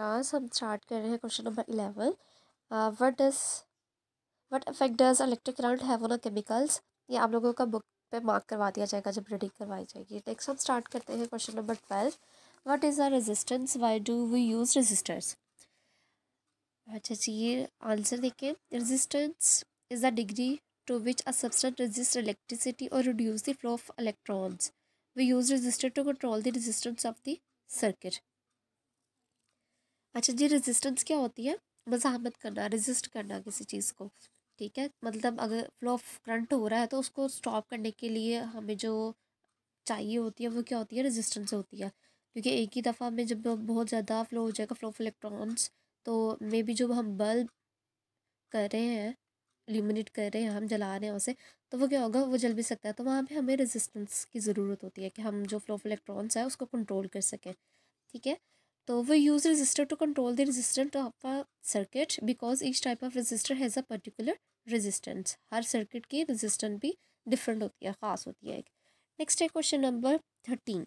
class हम start कर रहे हैं question number eleven what does what effect does electric current have on chemicals ये आप लोगों का बुक पे मार्क करवा दिया जाएगा जब रीडिंग करवाई जाएगी नेक्स्ट हम स्टार्ट करते हैं question number twelve what is are resistance why do we use resistors अच्छा जी ये आंसर देखिए resistance is the degree to which a substance resists electricity और reduce the flow of electrons we use resistor to control the resistance of the circuit अच्छा जी resistance क्या होती है मजामत करना रेजिस्ट करना किसी चीज़ को ठीक है मतलब अगर फ्लो ऑफ करंट हो रहा है तो उसको स्टॉप करने के लिए हमें जो चाहिए होती है वो क्या होती है रेजिस्टेंस होती है क्योंकि एक ही दफ़ा में जब बहुत ज़्यादा फ्लो हो जाएगा फ्लो ऑफ इलेक्ट्रॉन्स तो मे बी जो हम बल्ब कर रहे हैं एलिमिनेट कर रहे हैं हम जला रहे हैं उसे तो वो क्या होगा वो जल भी सकता है तो वहाँ पे हमें रेजिस्टेंस की ज़रूरत होती है कि हम जो फ्लो ऑफ इलेक्ट्रॉन्स है उसको कंट्रोल कर सकें ठीक है तो वो use resistor to control the resistant of a circuit because each type of resistor has a particular resistance हर सर्किट की रजिस्टेंस भी डिफरेंट होती है ख़ास होती है एक नेक्स्ट है क्वेश्चन नंबर थर्टीन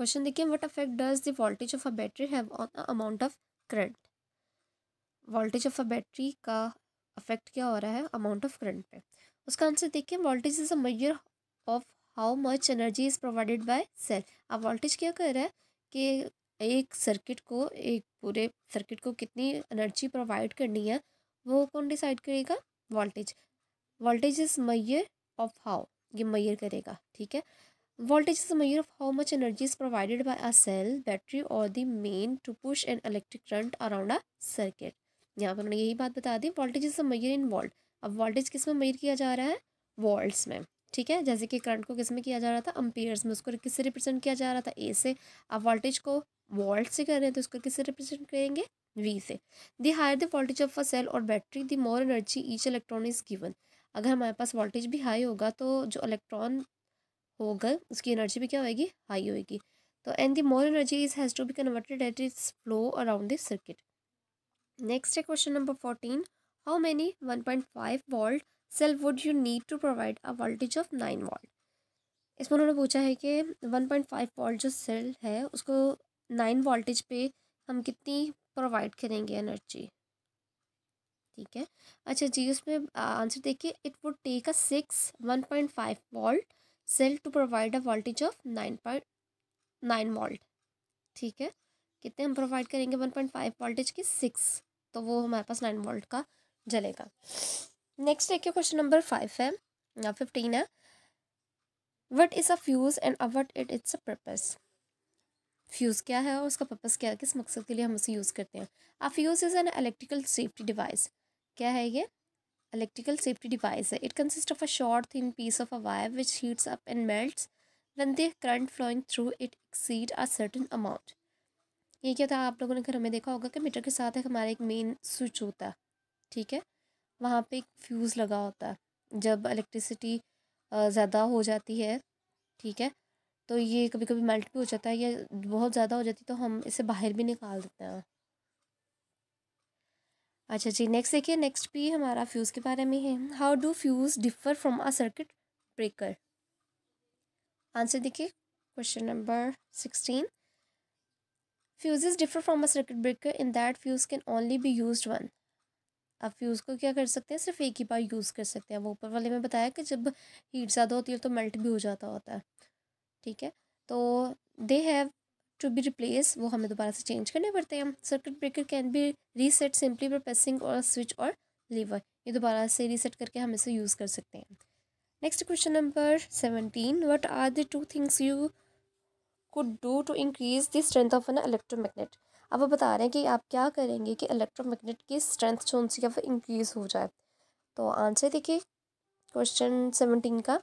क्वेश्चन देखिए what affect does the voltage of a battery have on amount of current voltage of a battery का अफेक्ट क्या हो रहा है अमाउंट ऑफ करंट पे उसका आंसर देखिए voltage is a measure of how much energy is provided by cell अब वोल्टेज क्या कर रहा है कि एक सर्किट को एक पूरे सर्किट को कितनी एनर्जी प्रोवाइड करनी है वो कौन डिसाइड करेगा voltage voltage is measure of how ये मैयर करेगा ठीक है voltage is measure of how much energy is provided by a cell battery और the main to push an electric current around a circuit यहाँ पर उन्होंने यही बात बता दी voltage is measure in volt अब वोल्टेज किस में मैयर किया जा रहा है वोल्ट्स में ठीक है जैसे कि करंट को किस में किया जा रहा था अम्पेयर्स में उसको किससे रिप्रेजेंट किया जा रहा था ए से अब वोल्टेज को वॉल्ट से कर रहे हैं तो उसको किससे रिप्रेजेंट करेंगे we say the higher the voltage of a cell और battery the more energy each electron is given अगर हमारे पास वोल्टेज भी हाई होगा तो जो इलेक्ट्रॉन होगा उसकी एनर्जी भी क्या होएगी हाई होएगी तो and the more energy is has to be converted at its flow around the circuit next है question number fourteen how many one point five volt cell would you need to provide a voltage of nine volt इसमें उन्होंने पूछा है कि one point five volt जो cell है उसको nine voltage पे हम कितनी प्रोवाइड करेंगे एनर्जी ठीक है अच्छा जी उसमें आंसर देखिए it would take a six one point five volt cell to provide a voltage of nine point nine volt ठीक है कितने हम प्रोवाइड करेंगे वन पॉइंट फाइव वोल्टेज की सिक्स तो वो हमारे पास नाइन वोल्ट का जलेगा नेक्स्ट देखिए क्वेश्चन नंबर फाइव है फिफ्टीन है what is a fuse and what it its a purpose fuse क्या है और उसका पर्पज़ क्या है किस मकसद के लिए हम उसे यूज़ करते हैं a fuse is an electrical safety device क्या है ये सेफ्टी डिवाइस है it consist of a short thin piece of a wire which heats up and melt when the current flowing through it exceed a certain amount ये क्या था आप लोगों ने घर में देखा होगा कि मीटर के साथ एक हमारा एक मेन स्विच होता है ठीक है वहाँ पे एक फ्यूज़ लगा होता है जब इलेक्ट्रिसिटी ज़्यादा हो जाती है ठीक है तो ये कभी कभी मेल्ट भी हो जाता है या बहुत ज़्यादा हो जाती है तो हम इसे बाहर भी निकाल देते हैं अच्छा जी नेक्स्ट देखिए नेक्स्ट भी हमारा फ्यूज़ के बारे में है how do fuse differ from a circuit breaker answer देखिए question number sixteen fuses differ from a circuit breaker in that fuse can only be use one अब फ्यूज़ को क्या कर सकते हैं सिर्फ एक ही बार यूज़ कर सकते हैं वो ऊपर वाले में बताया कि जब हीट ज़्यादा होती है तो मेल्ट भी हो जाता होता है ठीक है तो they have to be replace वो हमें दोबारा से चेंज करने पड़ते हैं circuit breaker can be reset simply for pressing और स्विच और लीवर ये दोबारा से रीसेट करके हम इसे यूज़ कर सकते हैं next question number seventeen what are the two things you could do to increase the strength of an electromagnet अब वो बता रहे हैं कि आप क्या करेंगे कि इलेक्ट्रोमैग्नेट की स्ट्रेंथ जो उनकी इंक्रीज़ हो जाए तो आंसर देखिए क्वेश्चन सेवनटीन का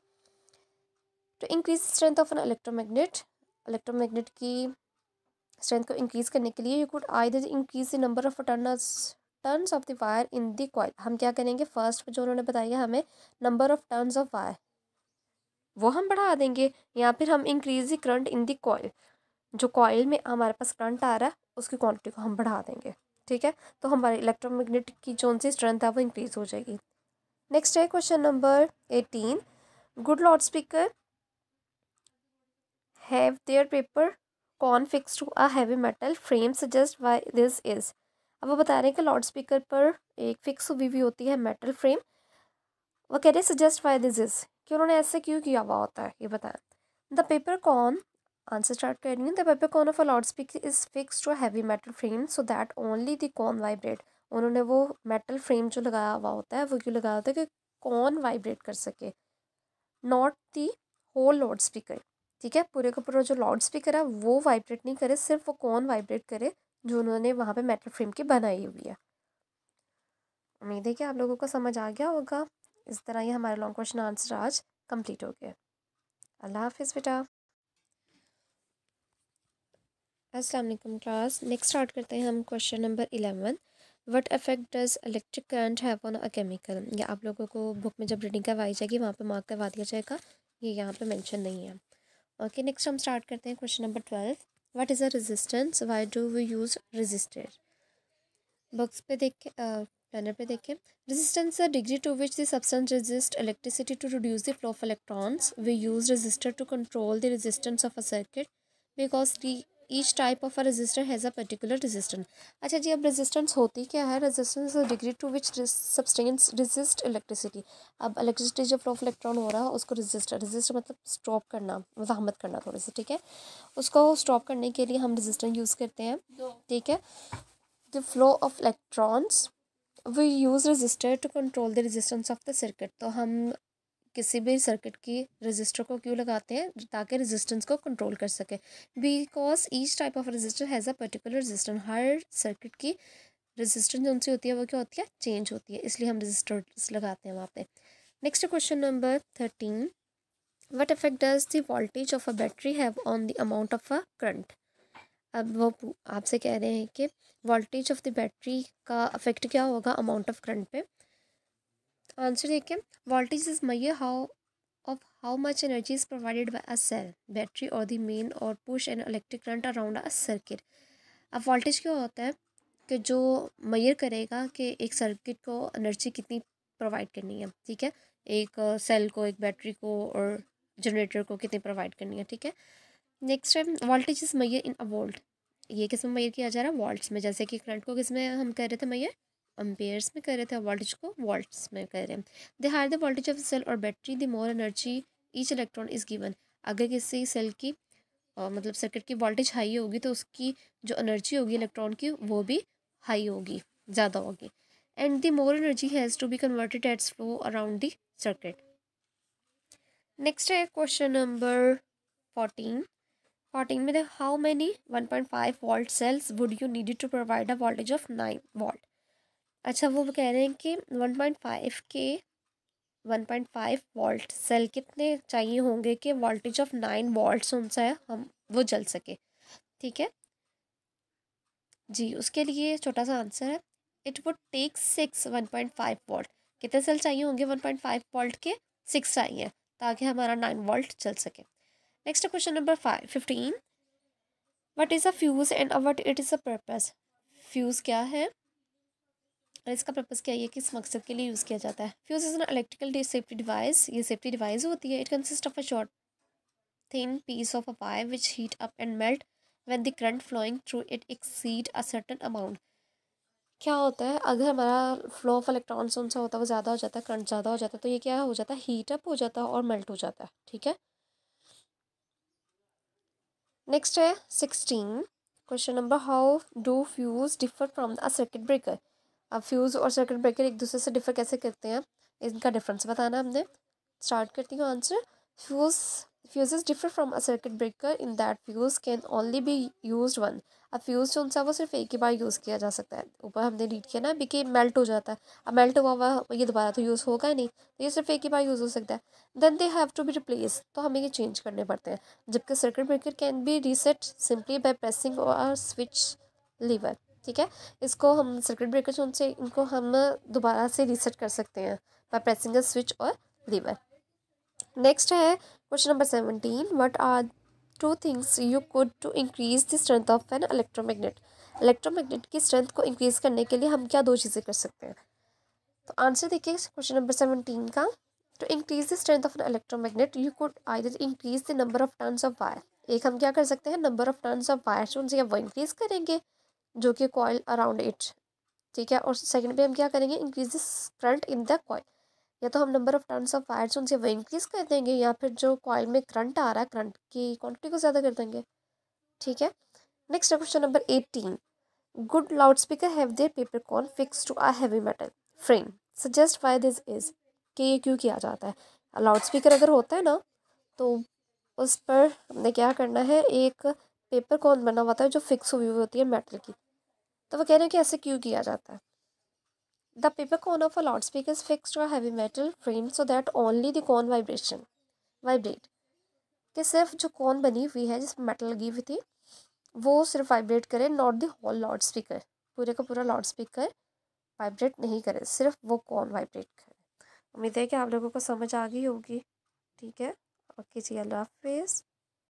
to of an electro an electromagnet की स्ट्रेंथ को इंक्रीज़ करने के लिए you I either increase the number of turners turns of the wire in the coil हम क्या करेंगे फर्स्ट जो उन्होंने बताया हमें number of turns of wire वो हम बढ़ा देंगे या फिर हम increase the current in the coil जो कॉयल में हमारे पास करंट आ रहा है उसकी क्वांटिटी को हम बढ़ा देंगे ठीक है तो हमारे इलेक्ट्रोमैग्नेटिक की जो सी स्ट्रेंथ है वो इंक्रीज हो जाएगी नेक्स्ट है question number eighteen good loud speaker have their paper cone fix to a heavy metal frame suggest why this is अब वो बता रहे हैं कि लाउड स्पीकर पर एक फिक्स हुई हुई होती है मेटल फ्रेम वो कह रहे हैं सजेस्ट वाई दिस इज़ कि उन्होंने ऐसे क्यों किया हुआ होता है ये बताया the paper cone answer start कर रही हूँ the paper cone of a loud loudspeaker is fix to heavy metal frame so that only the cone vibrate उन्होंने वो मेटल फ्रेम जो लगाया हुआ होता है वो क्यों लगाया होता है कि कौन वाइब्रेट कर सके not the whole loud loudspeaker ठीक है पूरे का पूरा जो लाउड स्पीकर है वो वाइब्रेट नहीं करे सिर्फ वो कौन वाइब्रेट करे जो उन्होंने वहाँ पे मेटल फ्रेम की बनाई हुई है उम्मीद है कि आप लोगों को समझ आ गया होगा इस तरह ये हमारे लॉन्ग क्वेश्चन आंसर आज कंप्लीट हो गया अल्लाह हाफिज़ बेटा असलम क्लास नेक्स्ट स्टार्ट करते हैं हम question number eleven what effect does electric current have on a chemical या आप लोगों को बुक में जब रीडिंग करवाई जाएगी वहाँ पर मार्क करवा दिया जाएगा ये यहाँ पर मैंशन नहीं है ओके नेक्स्ट हम स्टार्ट करते हैं question number twelve what is a resistance why do we use resisted books पे देखें पैनर पे देखें resistance a degree to which the substance resist electricity to reduce the flow of electrons we use resistor to control the resistance of a circuit because the each type of a resistor has a particular resistance अच्छा जी अब resistance होती क्या है resistance degree to which substance resist electricity अब electricity जो of electron हो रहा है उसको रजिस्टर रजिस्टर मतलब स्टॉप करना मजामत करना थोड़ी सी ठीक है उसको स्टॉप करने के लिए हम रजिस्टेंस यूज़ करते हैं ठीक है the flow of electrons we use resistor to control the resistance of the circuit तो हम किसी भी सर्किट की रजिस्टर को क्यों लगाते हैं ताकि रेजिस्टेंस को कंट्रोल कर सके because each type of resistor has a particular resistance हर सर्किट की रजिस्टेंस जो उनसे होती है वो क्या होती है चेंज होती है इसलिए हम रजिस्टर्स लगाते हैं वहाँ पे next question number thirteen what effect does the voltage of a battery have on the amount of a current अब वो आपसे कह रहे हैं कि वोल्टेज ऑफ द बैटरी का अफेक्ट क्या होगा अमाउंट ऑफ करंट पे आंसर देखिए voltage is measure how of how much energy is provided by a cell battery और दी मेन और push and electric current around a circuit अब वोल्टेज क्या होता है कि जो मैयर करेगा कि एक सर्किट को एनर्जी कितनी प्रोवाइड करनी है ठीक है एक सेल को एक बैटरी को और जनरेटर को कितनी प्रोवाइड करनी है ठीक है नेक्स्ट है voltage is measure in a volt ये किस में मैयर किया जा रहा है वोल्ट्स में जैसे कि करंट को किस में हम कह रहे थे मैयर एम्पेयर्स में कर रहे थे वोल्टेज को वोल्ट्स में कर रहे हैं the higher the voltage of cell और battery the more energy each electron is given अगर किसी सेल की आ, मतलब सर्किट की वोल्टेज हाई होगी तो उसकी जो एनर्जी होगी इलेक्ट्रॉन की वो भी हाई होगी ज़्यादा होगी and the more energy has to be converted its flow around the circuit next है क्वेश्चन नंबर फोर्टीन फोर्टीन में how many one point five volt cells would you need to provide a voltage of nine volt अच्छा वो कह रहे हैं कि one point five के one point five volt cell कितने चाहिए होंगे कि वोल्टेज ऑफ नाइन वॉल्ट उनसे हम वो जल सके ठीक है जी उसके लिए छोटा सा आंसर है it would take six one point five volt कितने सेल चाहिए होंगे वन पॉइंट फाइव वॉल्ट के सिक्स चाहिए ताकि हमारा नाइन वॉल्ट चल सके next question number five fifteen what is a fuse and what it is a purpose fuse क्या है और इसका पर्पज़ क्या है किस मकसद के लिए यूज़ किया जाता है fuse is an electrical safety device ये सेफ्टी डिवाइस होती है it consist of a short thin piece of a wire which heat up and melt when the current flowing through it exceed a certain amount क्या होता है अगर हमारा flow of electrons उनसा होता है वो ज़्यादा हो जाता है करंट ज़्यादा हो जाता है तो ये क्या हो जाता है हीट अप हो जाता है और मेल्ट हो जाता है ठीक है नेक्स्ट है sixteen question number how do fuse differ from the circuit breaker अब फ्यूज़ और सर्किट ब्रेकर एक दूसरे से डिफ़र कैसे करते हैं इनका डिफरेंस बताना हमने स्टार्ट करती हूँ answer fuse fuse differ from a circuit breaker in that fuse can only be use one अब फ्यूज़ जो उनसा वो सिर्फ एक ही बार यूज़ किया जा सकता है ऊपर हमने रीड किया ना बिके मेल्ट हो जाता है अब मेल्ट हुआ हुआ ये दोबारा तो यूज़ होगा नहीं तो ये सिर्फ एक ही बार यूज़ हो सकता है then they have to be replace तो हमें ये चेंज करने पड़ते हैं जबकि circuit breaker can be reset simply by pressing और स्विच लीवर ठीक है इसको हम सर्किट ब्रेकर जो उनसे इनको हम दोबारा से रीसेट कर सकते हैं बाय प्रेसिंग अ स्विच और लीवर नेक्स्ट है question number seventeen what are two things you could to increase the strength of an electromagnet electromagnet की स्ट्रेंथ को इंक्रीज करने के लिए हम क्या दो चीज़ें कर सकते हैं तो आंसर देखिए क्वेश्चन नंबर सेवनटीन का to increase the strength of an electromagnet you could either increase the number of turns of wire एक हम क्या कर सकते हैं number of turns of wire जो उनसे वो इंक्रीज करेंगे जो कि कॉयल अराउंड इट ठीक है और सेकंड पे हम क्या करेंगे increase this current in the coil या तो हम number of turns of wires उनसे वो इंक्रीज़ कर देंगे या फिर जो कॉयल में करंट आ रहा है करंट की क्वांटिटी को ज़्यादा कर देंगे ठीक है नेक्स्ट है question number eighteen good loud speaker have their paper cone fix to a heavy metal frame suggest why this is कि ये क्यों किया जाता है लाउड स्पीकर अगर होता है ना तो उस पर हमने क्या करना है एक पेपर कौन बना हुआ था जो फिक्स हुई हुई होती है मेटल की तो वो कह रहे हैं कि ऐसे क्यों किया जाता है the paper cone of a loud speaker is fix to a heavy metal frame so that only the cone vibration vibrate कि सिर्फ जो कॉन बनी हुई है जिसमें मेटल लगी हुई थी वो सिर्फ वाइब्रेट करे not the whole loud speaker पूरे का पूरा लाउड स्पीकर वाइब्रेट नहीं करे सिर्फ वो कॉन वाइब्रेट करे उम्मीद है कि आप लोगों को समझ आ गई होगी ठीक है ओके जी अल्लाह हाफिज़